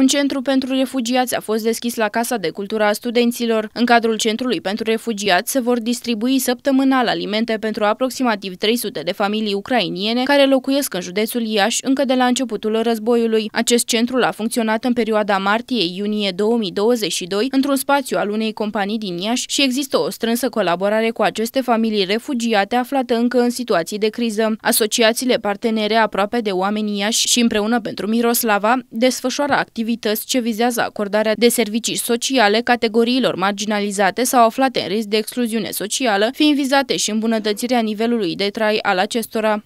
Un centru pentru refugiați a fost deschis la Casa de Cultura a Studenților. În cadrul Centrului pentru Refugiați se vor distribui săptămânal alimente pentru aproximativ 300 de familii ucrainiene care locuiesc în județul Iași încă de la începutul războiului. Acest centru a funcționat în perioada martie-iunie 2022 într-un spațiu al unei companii din Iași și există o strânsă colaborare cu aceste familii refugiate aflate încă în situații de criză. Asociațiile partenere aproape de oamenii Iași și împreună pentru Miroslava desfășoară activități activități ce vizează acordarea de servicii sociale categoriilor marginalizate sau aflate în risc de excluziune socială, fiind vizate și îmbunătățirea nivelului de trai al acestora.